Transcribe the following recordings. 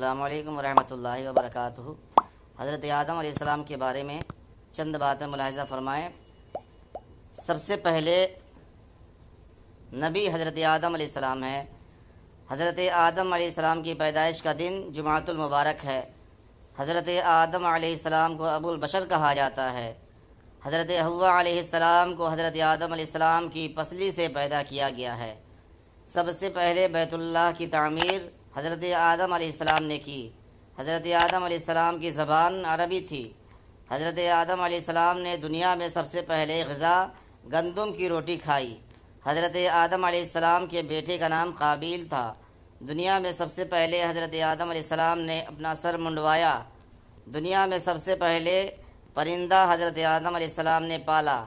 अल्लाम वरहमल वबरक हज़रत आदम आसमाम के बारे में चंद बातें मुलाज़ा फरमाएँ सबसे पहले नबी हज़रत आदम आसमाम है हज़रत आदम आसमाम की पैदाइश का दिन जुमातुलमबारक है हज़रत आदम आसमाम को अबुल बशर कहा जाता है हज़रत हवा को हज़रत आदम आसमाम की पसली से पैदा किया गया है सबसे पहले बैतुल्लाह की तामीर हज़रत आदम आसमाम ने की हज़रत आदम आसमाम की ज़बान अरबी थी हज़रत आदम आसमाम ने दुनिया में सबसे पहले गज़ा गंदम की रोटी खाई हज़रत आदम आसमाम के बेटे का नाम काबिल था दुनिया में सबसे पहले हज़रत आदम आसमाम ने अपना सर मुंडवाया दुनिया में सबसे पहले परिंदा हज़रत आदम आसमाम ने पाला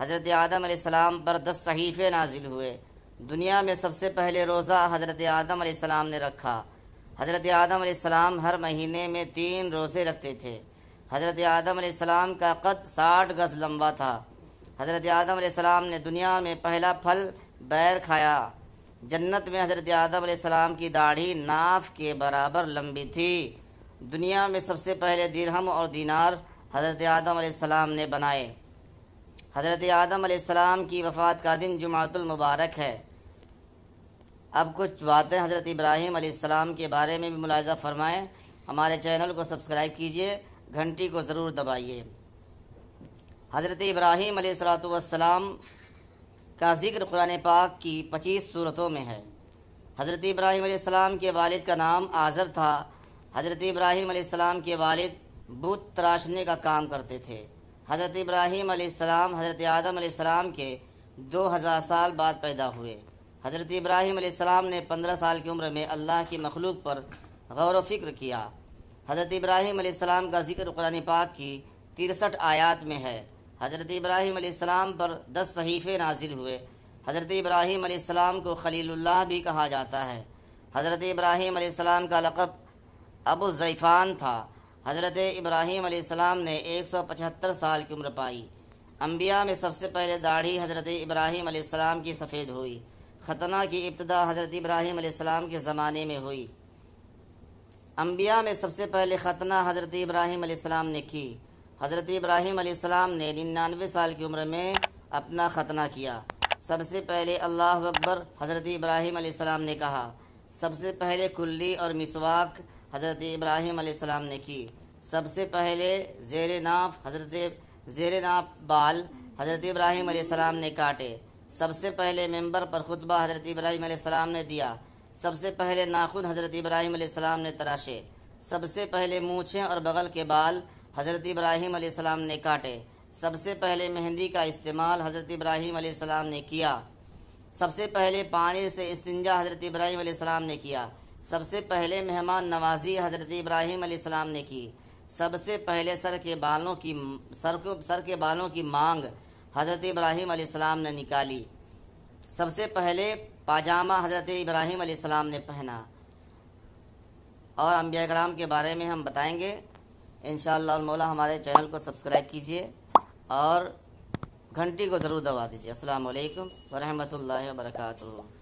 हज़रत आदम आसमाम पर दस सहीफ़े नाजिल हुए दुनिया में सबसे पहले रोज़ा हज़रत आदम आसमाम ने रखा हज़रत आदम आसमाम हर महीने में तीन रोज़े रखते थे हज़रत आदम आसमाम का कद साठ गज लंबा था हज़रत आदम आसमाम ने दुनिया में पहला फल बैर खाया जन्नत में हज़रत आदम आसमाम की दाढ़ी नाफ के बराबर लंबी थी दुनिया में सबसे पहले दिरहम और दीनार हज़रत आदम आसमाम ने बनाए हज़रत आदम आसमाम की वफ़ात का दिन जुमातुलमबारक है अब कुछ बातें हज़रत इब्राहीम आसमाम के बारे में भी मुलायजा फरमाएँ हमारे चैनल को सब्सक्राइब कीजिए घंटी को ज़रूर दबाइए हज़रत इब्राहिम सलाम का जिक्र कुरान पाक की पच्चीस सूरतों में है हज़रत इब्राहीम सलाम के वालिद का नाम आज़र था हज़रत इब्राहीम सलाम के वालिद बुत तराशने का काम करते थे हज़रत इब्राहीम आसमाम हज़रत आदम आसमाम के 2000 साल बाद पैदा हुए हज़रत इब्राहीम आसमाम ने 15 साल की उम्र में अल्लाह की मखलूक पर गौर फिक्र किया हज़रत इब्राहीम आसमाम का जिक्र कुरान पाक की तिरसठ आयात में है हज़रत इब्राहीम आसमाम पर 10 सहीफ़े नाजिल हुए हज़रत इब्राहीम आसमाम को खलीलुल्लाह भी कहा जाता है हज़रत इब्राहीम आसमाम का लक़ब अबू ज़ैफ़ान था हज़रत इब्राहीम एक सौ पचहत्तर साल की उम्र पाई अम्बिया में सबसे पहले दाढ़ी हज़रत इब्राहीम आसमाम की सफ़ेद हुई खतना की इब्तदा हज़रत इब्राहीम के ज़माने में हुई अम्बिया में सबसे पहले खतना हज़रत इब्राहीम ने की हज़रत इब्राहीम आसमाम ने निन्यानवे साल की उम्र में अपना खतना किया सबसे पहले अल्लाह अकबर हज़रत इब्राहीम ने कहा सबसे पहले कुल्ली और मिसवाक हज़रत इब्राहिम आसमाम ने की सबसे पहले जेर नाफ हज़रत जेर नाफ बाल हज़रत इब्राहिम आसमाम ने काटे सबसे पहले मेंबर पर खुतबा हज़रत इब्राहिम आसमाम ने दिया सबसे पहले नाखून हज़रत इब्राहिम आसमाम ने तराशे सबसे पहले मूछें और बगल के बाल हज़रत इब्राहिम आसमाम ने काटे सबसे पहले मेहंदी का इस्तेमाल हज़रत इब्राहिम आसमाम ने किया सबसे पहले पानी से इस्तिंजा हज़रत इब्राहिम आसमाम ने किया सबसे पहले मेहमान नवाजी हज़रत इब्राहिम आसमाम ने की सबसे पहले सर के बालों की सर को सर के बालों की मांग हज़रत इब्राहिम आसमाम ने निकाली सबसे पहले पाजामा हज़रत इब्राहिम आसमाम ने पहना और अम्बिया कराम के बारे में हम बताएँगे इन मौला हमारे चैनल को सब्सक्राइब कीजिए और घंटी को ज़रूर दबा दीजिए असल वरहमल वर्का